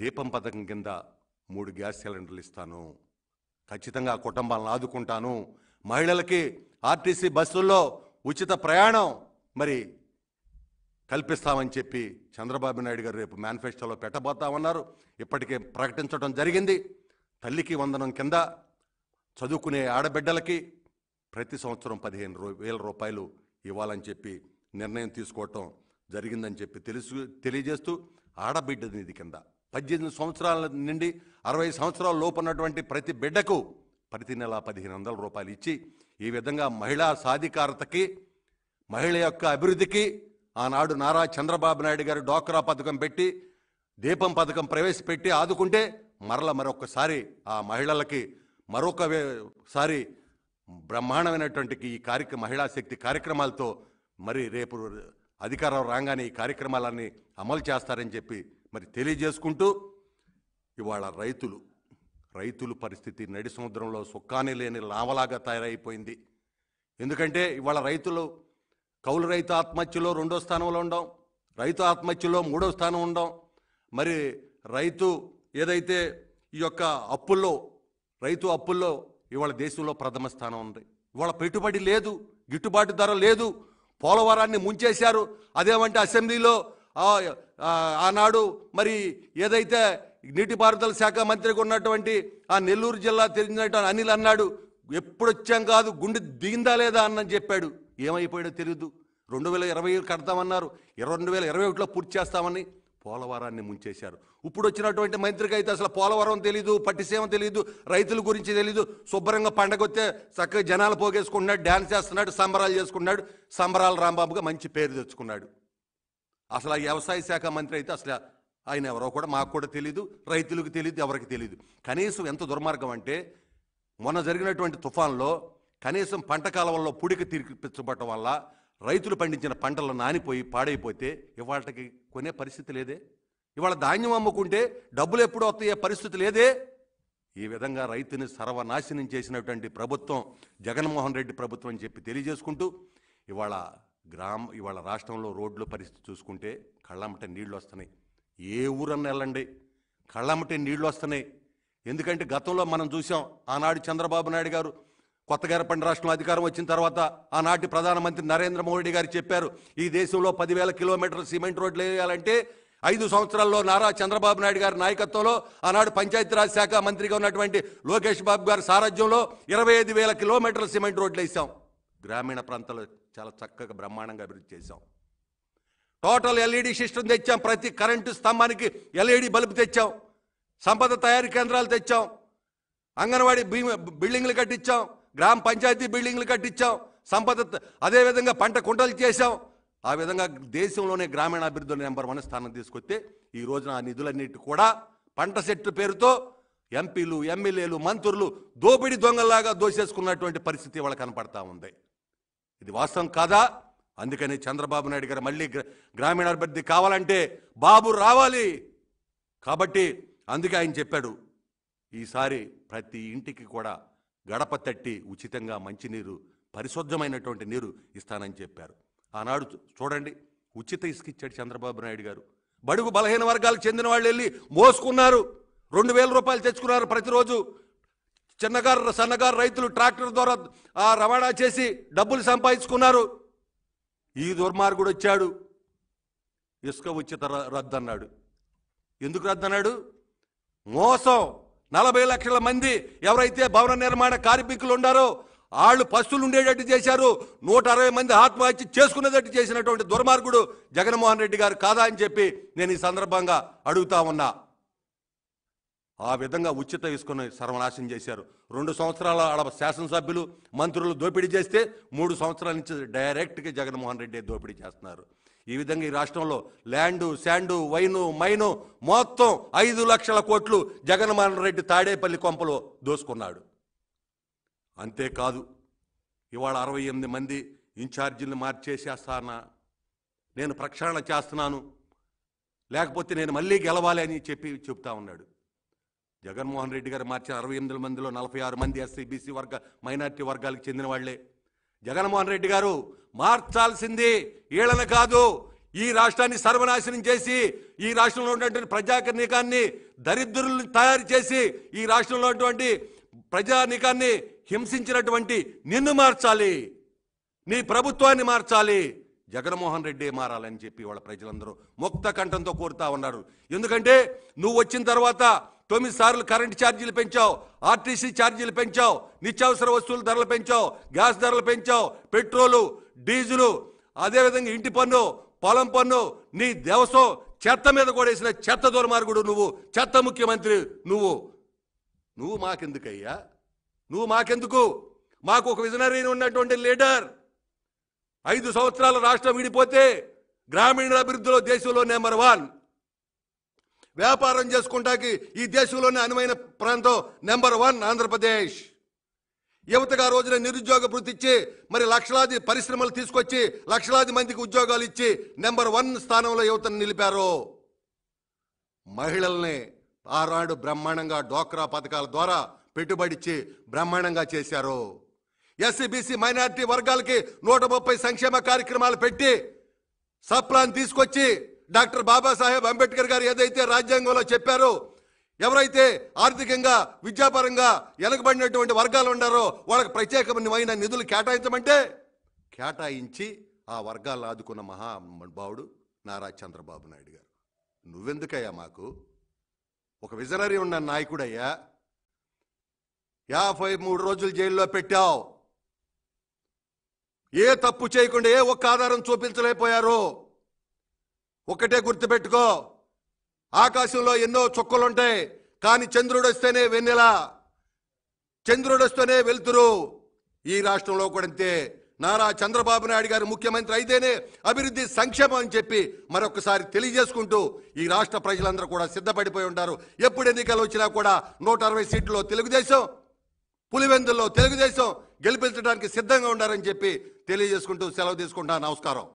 దీపం పథకం కింద మూడు గ్యాస్ సిలిండర్లు ఇస్తాను ఖచ్చితంగా కుటుంబాలను ఆదుకుంటాను మహిళలకి ఆర్టీసీ బస్సుల్లో ఉచిత ప్రయాణం మరి కల్పిస్తామని చెప్పి చంద్రబాబు నాయుడు గారు రేపు మేనిఫెస్టోలో పెట్టబోతామన్నారు ఇప్పటికే ప్రకటించడం జరిగింది తల్లికి వందనం కింద చదువుకునే ఆడబిడ్డలకి ప్రతి సంవత్సరం పదిహేను వేల రూపాయలు ఇవ్వాలని చెప్పి నిర్ణయం తీసుకోవటం జరిగిందని చెప్పి తెలుసు తెలియజేస్తూ ఆడబిడ్డ నిధి కింద పద్దెనిమిది సంవత్సరాల నుండి అరవై సంవత్సరాల లోపున్నటువంటి ప్రతి బిడ్డకు ప్రతి నెల పదిహేను వందల రూపాయలు ఇచ్చి ఈ విధంగా మహిళా సాధికారతకి మహిళ యొక్క అభివృద్ధికి ఆనాడు నారా చంద్రబాబు నాయుడు గారు డోక్రా పథకం పెట్టి దీపం పథకం ప్రవేశపెట్టి ఆదుకుంటే మరల మరొకసారి ఆ మహిళలకి మరొకసారి బ్రహ్మాండమైనటువంటి ఈ కార్యక్రమ మహిళా శక్తి కార్యక్రమాలతో మరి రేపు అధికారం రాగానే ఈ కార్యక్రమాలన్నీ అమలు చేస్తారని చెప్పి మరి తెలియజేసుకుంటూ ఇవాళ రైతులు రైతుల పరిస్థితి నడి సముద్రంలో సుఖాన్ని లేని లావలాగా తయారైపోయింది ఎందుకంటే ఇవాళ రైతులు కౌలు రైతు ఆత్మహత్యలో రెండో స్థానంలో ఉండవు రైతు ఆత్మహత్యలో మూడో స్థానం ఉండవు మరి రైతు ఏదైతే ఈ యొక్క అప్పుల్లో రైతు అప్పుల్లో ఇవాళ దేశంలో ప్రథమ స్థానం ఉంది ఇవాళ పెట్టుబడి లేదు గిట్టుబాటు ధర లేదు పోలవరాన్ని ముంచేశారు అదేమంటే అసెంబ్లీలో ఆనాడు మరి ఏదైతే నీటిపారుదల శాఖ మంత్రిగా ఉన్నటువంటి ఆ నెల్లూరు జిల్లా తెలిసినటువంటి అనిల్ అన్నాడు ఎప్పుడొచ్చాం కాదు గుండె దిగిందా లేదా అన్నని చెప్పాడు ఏమైపోయాడో తెలియదు రెండు వేల ఇరవై కడతామన్నారు రెండు వేల ఇరవై ఒకటిలో పూర్తి చేస్తామని పోలవరాన్ని ముంచేశారు ఇప్పుడు వచ్చినటువంటి మంత్రికి అయితే అసలు పోలవరం తెలీదు పట్టిసీమ తెలియదు రైతుల గురించి తెలీదు శుభ్రంగా వస్తే చక్కగా జనాలు పోగేసుకుంటున్నాడు డ్యాన్స్ చేస్తున్నాడు సంబరాలు చేసుకున్నాడు సంబరాలు రాంబాబుగా మంచి పేరు తెచ్చుకున్నాడు అసలు ఆ వ్యవసాయ శాఖ మంత్రి అయితే అసలు ఆయన ఎవరో కూడా మాకు కూడా తెలియదు రైతులకు తెలియదు ఎవరికి తెలియదు కనీసం ఎంత దుర్మార్గం అంటే మొన్న జరిగినటువంటి తుఫాన్లో కనీసం పంట కాలంలో పుడికి తీర్పించబడటం వల్ల రైతులు పండించిన పంటలు నానిపోయి పాడైపోతే ఇవాళకి కొనే పరిస్థితి లేదే ఇవాళ ధాన్యం అమ్ముకుంటే డబ్బులు ఎప్పుడు వస్తాయే పరిస్థితి లేదే ఈ విధంగా రైతుని సర్వనాశనం చేసినటువంటి ప్రభుత్వం జగన్మోహన్ రెడ్డి ప్రభుత్వం అని చెప్పి తెలియజేసుకుంటూ ఇవాళ గ్రామ ఇవాళ రాష్ట్రంలో రోడ్ల పరిస్థితి చూసుకుంటే కళ్ళమ్మట నీళ్లు వస్తున్నాయి ఏ ఊరన్నా వెళ్ళండి కళ్ళమ్మట నీళ్లు వస్తున్నాయి ఎందుకంటే గతంలో మనం చూసాం ఆనాడు చంద్రబాబు నాయుడు గారు కొత్తగారపండి రాష్ట్రంలో అధికారం వచ్చిన తర్వాత ఆనాటి ప్రధానమంత్రి నరేంద్ర మోడీ గారు చెప్పారు ఈ దేశంలో పదివేల కిలోమీటర్ల సిమెంట్ రోడ్లు వేయాలంటే ఐదు సంవత్సరాల్లో నారా చంద్రబాబు నాయుడు గారి నాయకత్వంలో ఆనాడు పంచాయతీరాజ్ శాఖ మంత్రిగా ఉన్నటువంటి లోకేష్ బాబు గారి సారథ్యంలో ఇరవై ఐదు వేల కిలోమీటర్ల సిమెంట్ రోడ్లు వేసాం గ్రామీణ ప్రాంతాల్లో చాలా చక్కగా బ్రహ్మాండంగా అభివృద్ధి చేశాం టోటల్ ఎల్ఈడి సిస్టమ్ తెచ్చాం ప్రతి కరెంటు స్తంభానికి ఎల్ఈడి e బల్బు తెచ్చాం సంపద తయారీ కేంద్రాలు తెచ్చాం అంగన్వాడి బిల్డింగ్లు కట్టించాం గ్రామ పంచాయతీ బిల్డింగ్లు కట్టించాం సంపద అదేవిధంగా పంట కుంటలు చేశాం ఆ విధంగా దేశంలోనే గ్రామీణ అభివృద్ధిలో నెంబర్ వన్ స్థానం తీసుకొస్తే ఈ రోజున ఆ నిధులన్నిటి కూడా పంట సెట్టు పేరుతో ఎంపీలు ఎమ్మెల్యేలు మంత్రులు దోపిడీ దొంగల్లాగా దోసేసుకున్నటువంటి పరిస్థితి వాళ్ళ కనపడతా ఉంది ఇది వాస్తవం కాదా అందుకని చంద్రబాబు నాయుడు గారు మళ్ళీ గ్రామీణాభివృద్ధి కావాలంటే బాబు రావాలి కాబట్టి అందుకే ఆయన చెప్పాడు ఈసారి ప్రతి ఇంటికి కూడా గడప తట్టి ఉచితంగా మంచినీరు పరిశుద్ధమైనటువంటి నీరు ఇస్తానని చెప్పారు ఆనాడు చూడండి ఉచిత ఇసుక ఇచ్చాడు చంద్రబాబు నాయుడు గారు బడుగు బలహీన వర్గాలకు చెందిన వాళ్ళు వెళ్ళి మోసుకున్నారు రెండు వేల రూపాయలు తెచ్చుకున్నారు ప్రతిరోజు చిన్నగారు సన్నగారు రైతులు ట్రాక్టర్ ద్వారా ఆ రవాణా చేసి డబ్బులు సంపాదించుకున్నారు ఈ దుర్మార్గుడు వచ్చాడు ఇసుక ఉచిత రద్దన్నాడు ఎందుకు రద్దన్నాడు మోసం నలభై లక్షల మంది ఎవరైతే భవన నిర్మాణ కార్మికులు ఉండారో వాళ్ళు పస్తులు ఉండేటట్టు చేశారు నూట అరవై మంది ఆత్మహత్య చేసుకునేటట్టు చేసినటువంటి దుర్మార్గుడు జగన్మోహన్ రెడ్డి గారు కాదా అని చెప్పి నేను ఈ సందర్భంగా అడుగుతా ఉన్నా ఆ విధంగా ఉచిత తీసుకుని సర్వనాశనం చేశారు రెండు సంవత్సరాల ఆడ శాసనసభ్యులు మంత్రులు దోపిడీ చేస్తే మూడు సంవత్సరాల నుంచి డైరెక్ట్గా జగన్మోహన్ రెడ్డి దోపిడీ చేస్తున్నారు ఈ విధంగా ఈ రాష్ట్రంలో ల్యాండు శాండు వైను మైను మొత్తం ఐదు లక్షల కోట్లు జగన్మోహన్ రెడ్డి తాడేపల్లి కొంపలో దోసుకున్నాడు అంతేకాదు ఇవాళ అరవై ఎనిమిది మంది ఇన్ఛార్జీలను మార్చేసేస్తానా నేను ప్రక్షాళన చేస్తున్నాను లేకపోతే నేను మళ్ళీ గెలవాలి అని చెప్పి చెప్తా ఉన్నాడు జగన్మోహన్ రెడ్డి గారు మార్చిన అరవై ఎనిమిది మందిలో నలభై ఆరు మంది ఎస్సీ బీసీ వర్గ మైనార్టీ వర్గాలకు చెందిన వాళ్లే జగన్మోహన్ రెడ్డి గారు మార్చాల్సింది ఈళ్ళని కాదు ఈ రాష్ట్రాన్ని సర్వనాశనం చేసి ఈ రాష్ట్రంలో ఉన్నటువంటి ప్రజాకనీకాన్ని దరిద్రులను తయారు చేసి ఈ రాష్ట్రంలో ఉన్నటువంటి ప్రజానికాన్ని హింసించినటువంటి నిన్ను మార్చాలి నీ ప్రభుత్వాన్ని మార్చాలి జగన్మోహన్ రెడ్డి మారాలని చెప్పి వాళ్ళ ప్రజలందరూ ముక్త కంఠంతో కోరుతా ఉన్నారు ఎందుకంటే నువ్వు వచ్చిన తర్వాత తొమ్మిది సార్లు కరెంటు ఛార్జీలు పెంచావు ఆర్టీసీ ఛార్జీలు పెంచావు నిత్యావసర వస్తువుల ధరలు పెంచావు గ్యాస్ ధరలు పెంచావు పెట్రోలు డీజిలు అదేవిధంగా ఇంటి పన్ను పొలం పన్ను నీ దేవసం చెత్త మీద కూడా వేసిన చెత్త దుర్మార్గుడు నువ్వు చెత్త ముఖ్యమంత్రి నువ్వు నువ్వు మాకెందుకయ్యా నువ్వు మాకెందుకు మాకు ఒక విజనరీ ఉన్నటువంటి లీడర్ ఐదు సంవత్సరాల రాష్ట్రం విడిపోతే గ్రామీణ అభివృద్ధిలో దేశంలో నెంబర్ వన్ వ్యాపారం చేసుకుంటాకి ఈ దేశంలోనే అనువైన ప్రాంతం నెంబర్ వన్ ఆంధ్రప్రదేశ్ యువతగా రోజున నిరుద్యోగ వృత్తి ఇచ్చి మరి లక్షలాది పరిశ్రమలు తీసుకొచ్చి లక్షలాది మందికి ఉద్యోగాలు ఇచ్చి నెంబర్ వన్ స్థానంలో యువతను నిలిపారు మహిళల్ని ఆనాడు బ్రహ్మాండంగా డోక్రా పథకాల ద్వారా పెట్టుబడిచ్చి బ్రహ్మాండంగా చేశారు ఎస్సీబీసీ మైనారిటీ వర్గాలకి నూట ముప్పై సంక్షేమ కార్యక్రమాలు పెట్టి సప్లాన్ తీసుకొచ్చి డాక్టర్ బాబాసాహెబ్ అంబేద్కర్ గారు ఏదైతే రాజ్యాంగంలో చెప్పారో ఎవరైతే ఆర్థికంగా విద్యాపరంగా వెనకబడినటువంటి వర్గాలు ఉన్నారో వాళ్ళకి ప్రత్యేకమైన నిధులు కేటాయించమంటే కేటాయించి ఆ వర్గాలను ఆదుకున్న మహానుభావుడు నారా చంద్రబాబు నాయుడు గారు నువ్వెందుకయ్యా మాకు ఒక విజనరీ ఉన్న నాయకుడయ్యా యాభై మూడు రోజులు జైల్లో పెట్టావు ఏ తప్పు చేయకుండా ఏ ఒక్క ఆధారం చూపించలేకపోయారో ఒకటే గుర్తుపెట్టుకో ఆకాశంలో ఎన్నో చుక్కలుంటాయి కానీ చంద్రుడు వస్తేనే వెన్నెల చంద్రుడు వస్తేనే వెళ్తురు ఈ రాష్ట్రంలో కూడా అంతే నారా చంద్రబాబు నాయుడు గారు ముఖ్యమంత్రి అయితేనే అభివృద్ధి సంక్షేమం అని చెప్పి మరొకసారి తెలియజేసుకుంటూ ఈ రాష్ట్ర ప్రజలందరూ కూడా సిద్ధపడిపోయి ఉంటారు ఎప్పుడు ఎన్నికలు వచ్చినా కూడా నూట అరవై సీట్లలో తెలుగుదేశం పులివెందుల్లో తెలుగుదేశం గెలిపించడానికి సిద్ధంగా ఉండారని చెప్పి తెలియజేసుకుంటూ సెలవు తీసుకుంటా నమస్కారం